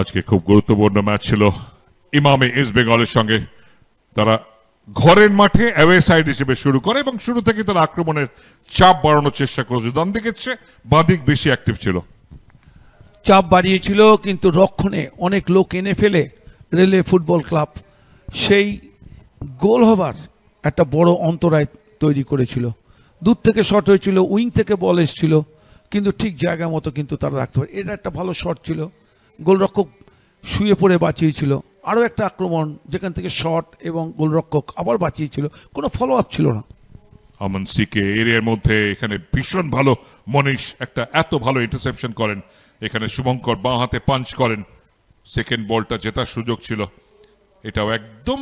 আজকে খুব গুরুত্বপূর্ণ ম্যাচ ছিল ইমামে ইস্ট বেঙ্গলের সঙ্গে তারা ঘরের মাঠে অ্যাওয়ে সাইড হিসেবে শুরু করে এবং শুরু থেকে তারা আক্রমণের চাপ বাড়ানোর চেষ্টা করেছে ডান দিকের চেয়ে বাদিক বেশি অ্যাক্টিভ ছিল চাপ বাড়িয়েছিল কিন্তু রক্ষণে অনেক লোক এনে ফেলে রেলে ফুটবল ক্লাব সেই গোল হবার একটা বড় অন্তরায় তৈরি করেছিল দূর থেকে শট হয়েছিল উইং থেকে বল এসছিল কিন্তু ঠিক জায়গা মতো কিন্তু তারা রাখতে পারে এটা একটা ভালো শট ছিল গোলরক্ষক শুয়ে পড়ে বাঁচিয়েছিল আরও একটা আক্রমণ যেখান থেকে শট এবং গোলরক্ষক আবার বাঁচিয়েছিল কোনো ফলো আপ ছিল না সিকে এরিয়ার মধ্যে এখানে ভীষণ ভালো মনীষ একটা এত ভালো ইন্টারসেপশন করেন এখানে শুভঙ্কর বাঁ হাতে পাঞ্চ করেন সেকেন্ড বলটা জেতার সুযোগ ছিল এটাও একদম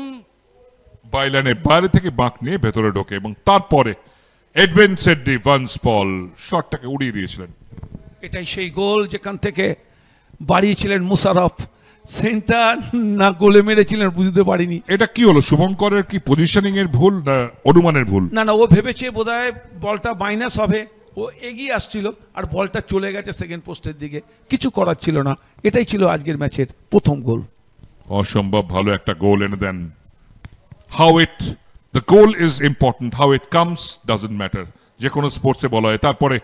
বাইলানের বাইরে থেকে বাঁক নিয়ে ভেতরে ঢোকে এবং তারপরে এডভেন্সেড ডি ভান্স পল শটটাকে উড়িয়ে দিয়েছিলেন এটাই সেই গোল যেখান থেকে বাড়িয়েছিলেন মুশারফ সেন্টার না গোলে মেরেছিলেন বুঝতে পারিনি এটা কি হলো শুভঙ্করের কি পজিশনিং এর ভুল না অনুমানের ভুল না না ও ভেবেছে বোধহয় বলটা মাইনাস হবে ও এগিয়ে আসছিল আর বলটা চলে গেছে সেকেন্ড পোস্টের দিকে কিছু করার ছিল না এটাই ছিল আজকের ম্যাচের প্রথম গোল অসম্ভব ভালো একটা গোল এনে দেন how it the goal is important how it comes doesn't matter যে কোনো স্পোর্টসে বলা হয় তারপরে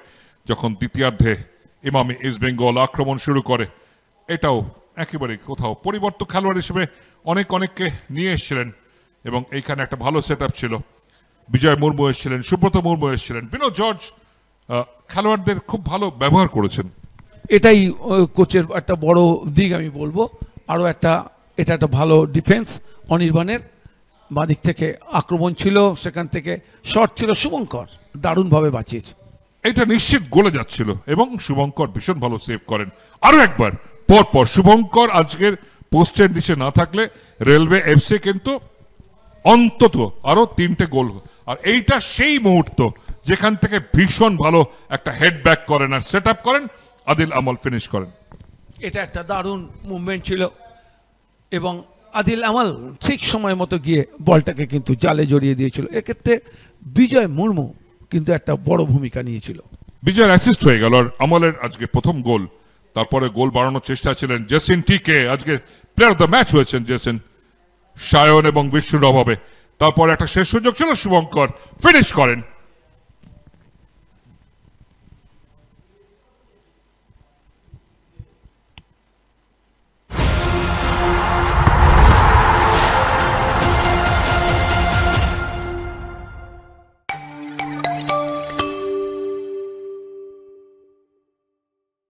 যখন দ্বিতীয়ার্ধে ইমামে ইস্টবেঙ্গল আক্রমণ শুরু করে এটাও একেবারে কোথাও পরিবর্তন খেলোয়াড় হিসেবে অনেক অনেককে নিয়ে এসেছিলেন এবং এইখানে একটা ভালো সেট ছিল বিজয় মুর্মু এসেছিলেন সুব্রত মুর্মু এসেছিলেন বিনোদ জর্জ খেলোয়াড়দের খুব ভালো ব্যবহার করেছেন এটাই কোচের একটা বড় দিক আমি বলবো আরও একটা এটা একটা ভালো ডিফেন্স অনির্বাণের বাঁদিক থেকে আক্রমণ ছিল সেখান থেকে শট ছিল শুভঙ্কর দারুণভাবে বাঁচিয়েছে এটা নিশ্চিত গলে যাচ্ছিল এবং শুভঙ্কর ভীষণ ভালো সেভ করেন আরো একবার পরপর শুভঙ্কর আজকের পোস্টের নিচে না থাকলে রেলওয়ে এফসি কিন্তু অন্তত আরো তিনটে গোল আর এইটা সেই মুহূর্ত যেখান থেকে ভীষণ ভালো একটা হেড ব্যাক করেন আর সেট আপ করেন আদিল আমল ফিনিশ করেন এটা একটা দারুণ মুভমেন্ট ছিল এবং আদিল আমল ঠিক সময় মতো গিয়ে বলটাকে কিন্তু জালে জড়িয়ে দিয়েছিল এক্ষেত্রে বিজয় মুর্মু কিন্তু একটা বড় ভূমিকা নিয়েছিল বিজয় অ্যাসিস্ট হয়ে গেল আর আমলের আজকে প্রথম গোল তারপরে গোল বাড়ানোর চেষ্টা ছিলেন জেসিন টিকে আজকে প্লেয়ার অফ দ্য ম্যাচ হয়েছেন জেসিন সায়ন এবং বিশ্বর অভাবে তারপর একটা শেষ সুযোগ ছিল শুভঙ্কর ফিনিশ করেন Música